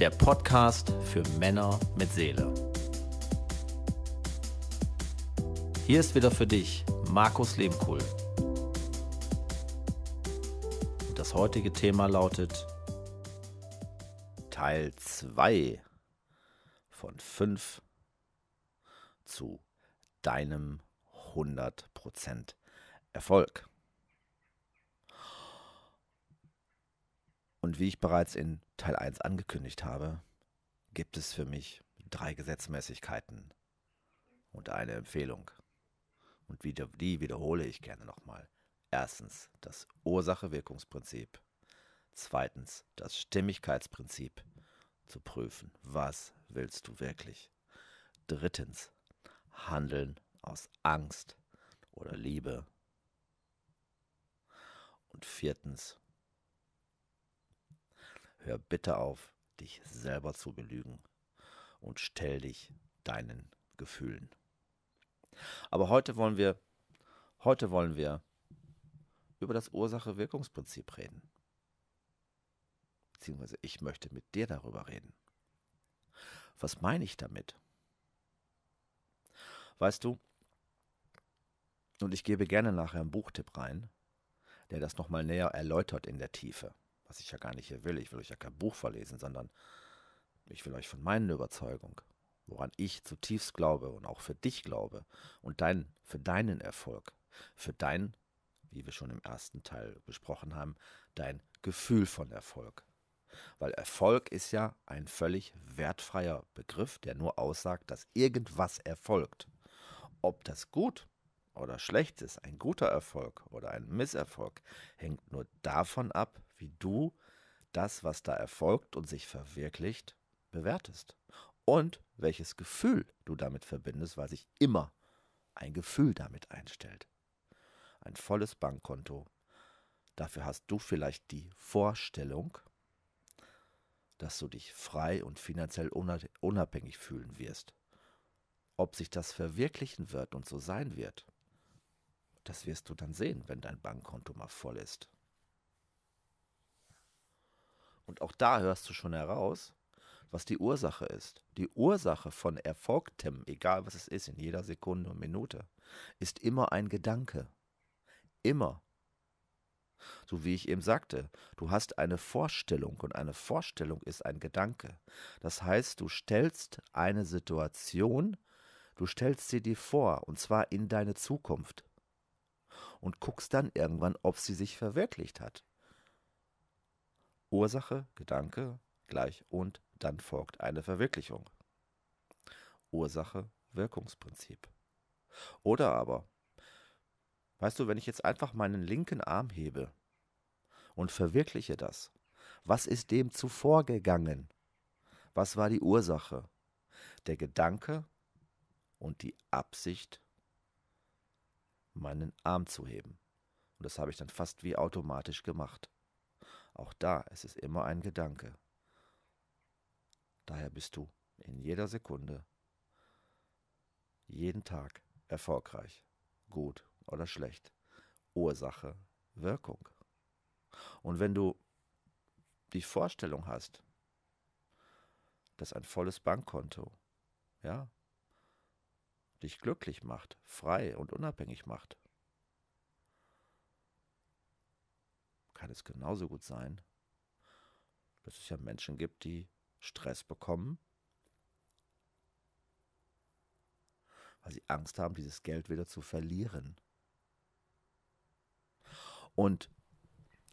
der Podcast für Männer mit Seele. Hier ist wieder für dich Markus Lehmkuhl. das heutige Thema lautet Teil 2 von 5 zu deinem 100% Erfolg. Und wie ich bereits in Teil 1 angekündigt habe, gibt es für mich drei Gesetzmäßigkeiten und eine Empfehlung. Und wieder, die wiederhole ich gerne nochmal. Erstens das Ursache-Wirkungsprinzip. Zweitens das Stimmigkeitsprinzip zu prüfen. Was willst du wirklich? Drittens Handeln aus Angst oder Liebe. Und viertens Hör bitte auf, dich selber zu belügen und stell dich deinen Gefühlen. Aber heute wollen wir, heute wollen wir über das Ursache-Wirkungsprinzip reden. Beziehungsweise ich möchte mit dir darüber reden. Was meine ich damit? Weißt du, und ich gebe gerne nachher einen Buchtipp rein, der das nochmal näher erläutert in der Tiefe was ich ja gar nicht hier will. Ich will euch ja kein Buch verlesen, sondern ich will euch von meiner Überzeugung, woran ich zutiefst glaube und auch für dich glaube und dein, für deinen Erfolg, für dein, wie wir schon im ersten Teil besprochen haben, dein Gefühl von Erfolg. Weil Erfolg ist ja ein völlig wertfreier Begriff, der nur aussagt, dass irgendwas erfolgt. Ob das gut oder schlecht ist, ein guter Erfolg oder ein Misserfolg, hängt nur davon ab, wie du das, was da erfolgt und sich verwirklicht, bewertest. Und welches Gefühl du damit verbindest, weil sich immer ein Gefühl damit einstellt. Ein volles Bankkonto. Dafür hast du vielleicht die Vorstellung, dass du dich frei und finanziell unabhängig fühlen wirst. Ob sich das verwirklichen wird und so sein wird, das wirst du dann sehen, wenn dein Bankkonto mal voll ist. Und auch da hörst du schon heraus, was die Ursache ist. Die Ursache von Erfolgtem, egal was es ist, in jeder Sekunde und Minute, ist immer ein Gedanke. Immer. So wie ich eben sagte, du hast eine Vorstellung und eine Vorstellung ist ein Gedanke. Das heißt, du stellst eine Situation, du stellst sie dir vor und zwar in deine Zukunft und guckst dann irgendwann, ob sie sich verwirklicht hat. Ursache, Gedanke gleich und dann folgt eine Verwirklichung. Ursache, Wirkungsprinzip. Oder aber, weißt du, wenn ich jetzt einfach meinen linken Arm hebe und verwirkliche das, was ist dem zuvor gegangen? Was war die Ursache? Der Gedanke und die Absicht, meinen Arm zu heben. Und das habe ich dann fast wie automatisch gemacht. Auch da ist es immer ein Gedanke. Daher bist du in jeder Sekunde, jeden Tag erfolgreich, gut oder schlecht. Ursache, Wirkung. Und wenn du die Vorstellung hast, dass ein volles Bankkonto, ja, dich glücklich macht, frei und unabhängig macht, kann es genauso gut sein, dass es ja Menschen gibt, die Stress bekommen, weil sie Angst haben, dieses Geld wieder zu verlieren. Und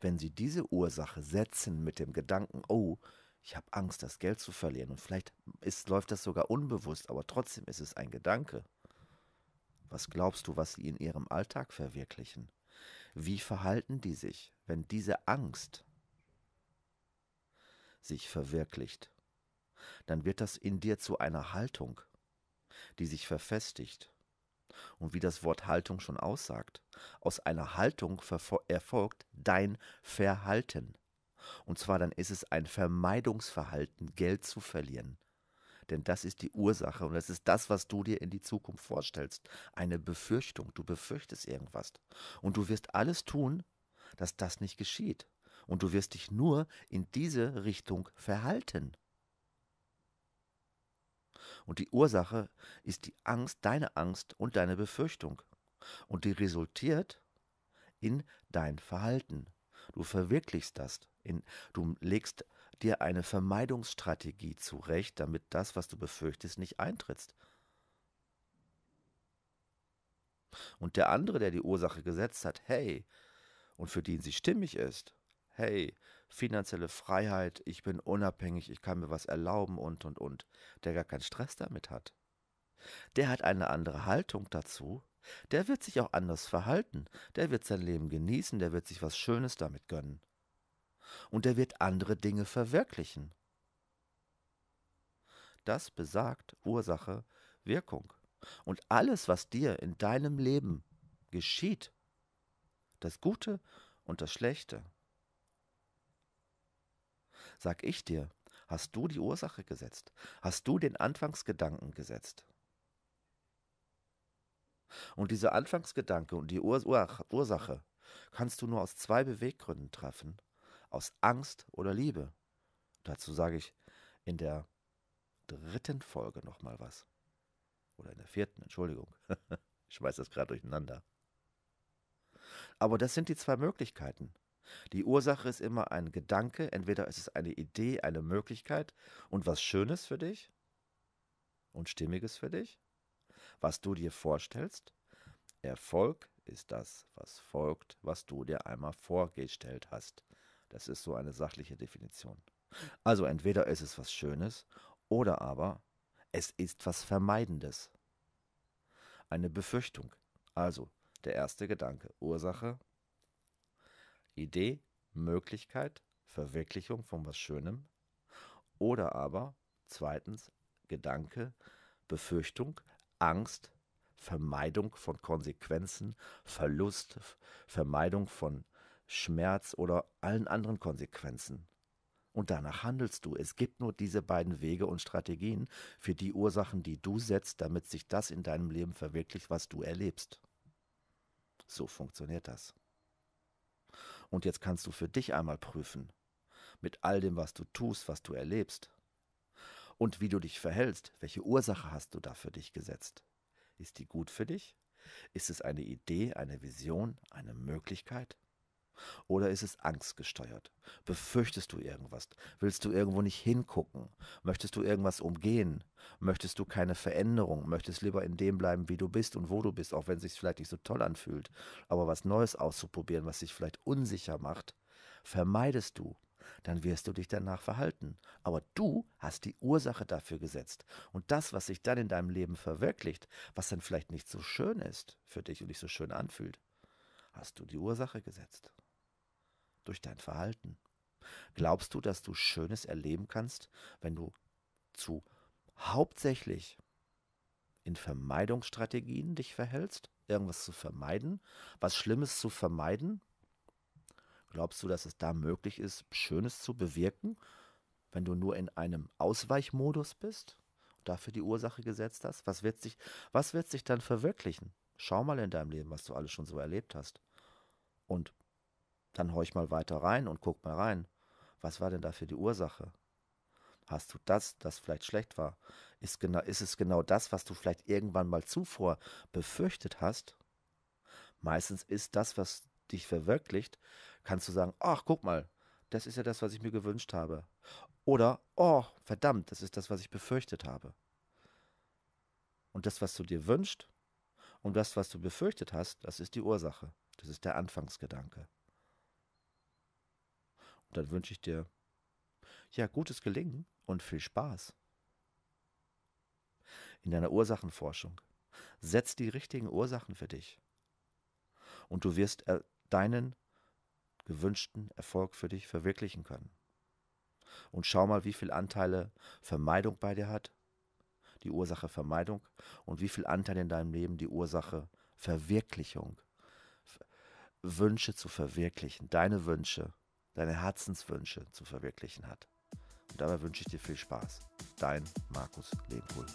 wenn sie diese Ursache setzen mit dem Gedanken, oh, ich habe Angst, das Geld zu verlieren, und vielleicht ist, läuft das sogar unbewusst, aber trotzdem ist es ein Gedanke. Was glaubst du, was sie in ihrem Alltag verwirklichen? Wie verhalten die sich, wenn diese Angst sich verwirklicht? Dann wird das in dir zu einer Haltung, die sich verfestigt. Und wie das Wort Haltung schon aussagt, aus einer Haltung erfolgt dein Verhalten. Und zwar dann ist es ein Vermeidungsverhalten, Geld zu verlieren, denn das ist die Ursache und das ist das, was du dir in die Zukunft vorstellst. Eine Befürchtung. Du befürchtest irgendwas. Und du wirst alles tun, dass das nicht geschieht. Und du wirst dich nur in diese Richtung verhalten. Und die Ursache ist die Angst, deine Angst und deine Befürchtung. Und die resultiert in dein Verhalten. Du verwirklichst das. In, du legst dir eine Vermeidungsstrategie zurecht, damit das, was du befürchtest, nicht eintrittst. Und der andere, der die Ursache gesetzt hat, hey, und für den sie stimmig ist, hey, finanzielle Freiheit, ich bin unabhängig, ich kann mir was erlauben und, und, und, der gar keinen Stress damit hat. Der hat eine andere Haltung dazu, der wird sich auch anders verhalten, der wird sein Leben genießen, der wird sich was Schönes damit gönnen und er wird andere Dinge verwirklichen. Das besagt Ursache, Wirkung. Und alles, was dir in deinem Leben geschieht, das Gute und das Schlechte, sag ich dir, hast du die Ursache gesetzt, hast du den Anfangsgedanken gesetzt. Und dieser Anfangsgedanke und die Ursache kannst du nur aus zwei Beweggründen treffen aus Angst oder Liebe? Dazu sage ich in der dritten Folge nochmal was. Oder in der vierten, Entschuldigung. ich weiß das gerade durcheinander. Aber das sind die zwei Möglichkeiten. Die Ursache ist immer ein Gedanke, entweder ist es eine Idee, eine Möglichkeit und was Schönes für dich und Stimmiges für dich, was du dir vorstellst. Erfolg ist das, was folgt, was du dir einmal vorgestellt hast. Das ist so eine sachliche Definition. Also entweder ist es was Schönes oder aber es ist was Vermeidendes. Eine Befürchtung. Also der erste Gedanke. Ursache, Idee, Möglichkeit, Verwirklichung von was Schönem. Oder aber zweitens Gedanke, Befürchtung, Angst, Vermeidung von Konsequenzen, Verlust, Vermeidung von Schmerz oder allen anderen Konsequenzen. Und danach handelst du. Es gibt nur diese beiden Wege und Strategien für die Ursachen, die du setzt, damit sich das in deinem Leben verwirklicht, was du erlebst. So funktioniert das. Und jetzt kannst du für dich einmal prüfen, mit all dem, was du tust, was du erlebst und wie du dich verhältst, welche Ursache hast du da für dich gesetzt? Ist die gut für dich? Ist es eine Idee, eine Vision, eine Möglichkeit? Oder ist es angstgesteuert? Befürchtest du irgendwas? Willst du irgendwo nicht hingucken? Möchtest du irgendwas umgehen? Möchtest du keine Veränderung? Möchtest lieber in dem bleiben, wie du bist und wo du bist, auch wenn es sich vielleicht nicht so toll anfühlt? Aber was Neues auszuprobieren, was sich vielleicht unsicher macht, vermeidest du. Dann wirst du dich danach verhalten. Aber du hast die Ursache dafür gesetzt. Und das, was sich dann in deinem Leben verwirklicht, was dann vielleicht nicht so schön ist für dich und nicht so schön anfühlt, hast du die Ursache gesetzt durch dein Verhalten? Glaubst du, dass du Schönes erleben kannst, wenn du zu hauptsächlich in Vermeidungsstrategien dich verhältst, irgendwas zu vermeiden, was Schlimmes zu vermeiden? Glaubst du, dass es da möglich ist, Schönes zu bewirken, wenn du nur in einem Ausweichmodus bist und dafür die Ursache gesetzt hast? Was wird sich, was wird sich dann verwirklichen? Schau mal in deinem Leben, was du alles schon so erlebt hast. Und dann horch mal weiter rein und guck mal rein. Was war denn da für die Ursache? Hast du das, das vielleicht schlecht war? Ist, genau, ist es genau das, was du vielleicht irgendwann mal zuvor befürchtet hast? Meistens ist das, was dich verwirklicht, kannst du sagen, ach, guck mal, das ist ja das, was ich mir gewünscht habe. Oder, oh, verdammt, das ist das, was ich befürchtet habe. Und das, was du dir wünscht und das, was du befürchtet hast, das ist die Ursache. Das ist der Anfangsgedanke. Dann wünsche ich dir ja gutes Gelingen und viel Spaß. In deiner Ursachenforschung setz die richtigen Ursachen für dich und du wirst äh, deinen gewünschten Erfolg für dich verwirklichen können. Und schau mal, wie viel Anteile Vermeidung bei dir hat, die Ursache Vermeidung, und wie viel Anteile in deinem Leben die Ursache Verwirklichung. Wünsche zu verwirklichen, deine Wünsche deine Herzenswünsche zu verwirklichen hat. Und dabei wünsche ich dir viel Spaß. Dein Markus Lehmkuhl.